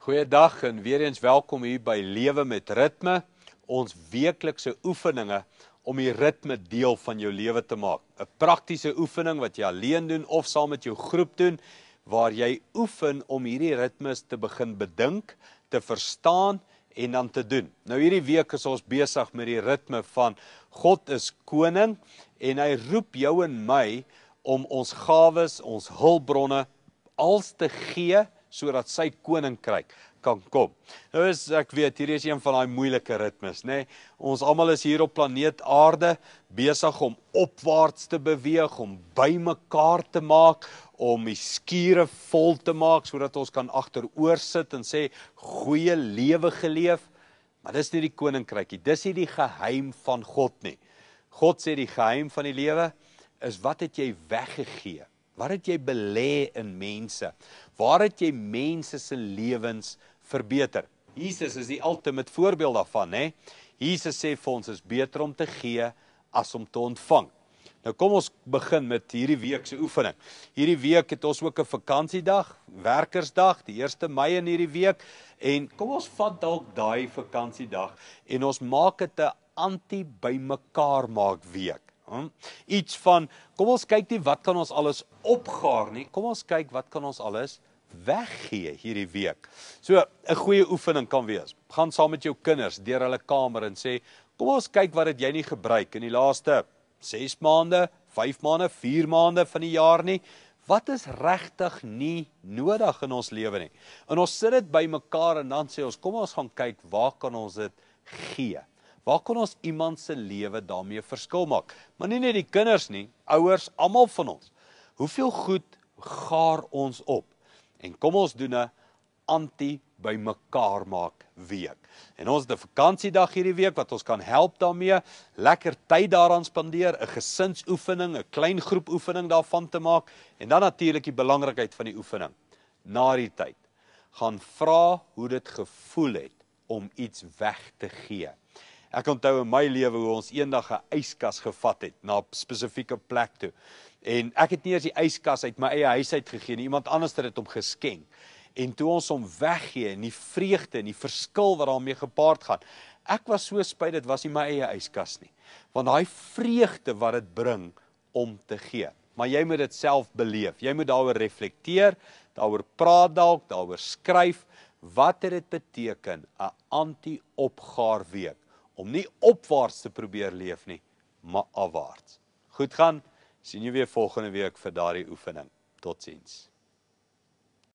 Goeiedag en weer eens welkom hier by Lewe met Ritme, ons weeklikse oefeninge om die ritme deel van jou lewe te maak. 'n Praktiese oefening wat jy alleen doen of saam met jou groep doen waar jy oefen om hierdie ritmes te begin bedink, te verstaan en dan te doen. Nou hierdie week is ons besig met die ritme van God is koning en hy roep jou en my om ons gawes, ons hulpbronne als te gee sodat sy koninkryk kan kom. Nou is ek weet hier is een van daai moeilike ritmes, nê. Nee? Ons almal is hier op planeet Aarde besig om opwaarts te beweeg, om bymekaar te maak, om die skure vol te maak sodat ons kan agteroor sit en sê goeie lewe geleef. Maar dis nie die koninkrykie, dis nie die geheim van God nie. God sê die geheim van die lewe is wat het jy weggegee Waar het jy belê in mense? Waar het jy mense se lewens verbeter? Jesus is die ultimate voorbeeld daarvan, hè. Jesus sê vir ons is beter om te gee as om te ontvang. Nou kom ons begin met hierdie week se oefening. Hierdie week het ons ook 'n vakansiedag, werkersdag, die 1ste Mei in hierdie week en kom ons vat dalk daai vakansiedag en ons maak dit 'n anti-bymekaar maak week. Hm? Iets van kom ons kyk nie wat kan ons alles opgaar nie. Kom ons kyk wat kan ons alles weggee hierdie week. So 'n goeie oefening kan wees. Gaan saam met jou kinders deur hulle kamer en sê kom ons kyk wat het jy nie gebruik in die laaste 6 maande, 5 maande, 4 maande van die jaar nie. Wat is regtig nie nodig in ons lewe nie. En ons sit dit bymekaar en dan sê ons kom ons gaan kyk waar kan ons dit gee. Waar kan ons iemand se lewe daarmee verskil maak? Maar nie net die kinders nie, ouers, almal van ons. Hoeveel goed gaar ons op? En kom ons doen 'n anti by mekaar maak week. En ons het 'n vakansiedag hierdie week wat ons kan help daarmee, lekker tyd daaraan spandeer, 'n gesinsoefening, 'n klein groep oefening daarvan te maak en dan natuurlik die belangrikheid van die oefening. Na die tyd gaan vra hoe dit gevoel het om iets weg te gee. Ek onthou in my lewe hoe ons eendag 'n een yskas gevat het na 'n spesifieke plek toe. En ek het nie eens die yskas uit my eie huis uit gegee nie, iemand anders het dit om geskenk. En toe ons hom weggee in die vreugde en die verskil wat daarmee gepaard gaan. Ek was so spyt dit was nie my eie yskas nie. Want daai vreugde wat dit bring om te gee. Maar jy moet dit self beleef. Jy moet daaroor reflekteer, daaroor praat dalk, daaroor skryf wat het dit beteken 'n anti-opgaar week om nie opwaarts te probeer leef nie, maar afwaarts. Goed gaan. Sien jou weer volgende week vir daardie oefening. Totsiens.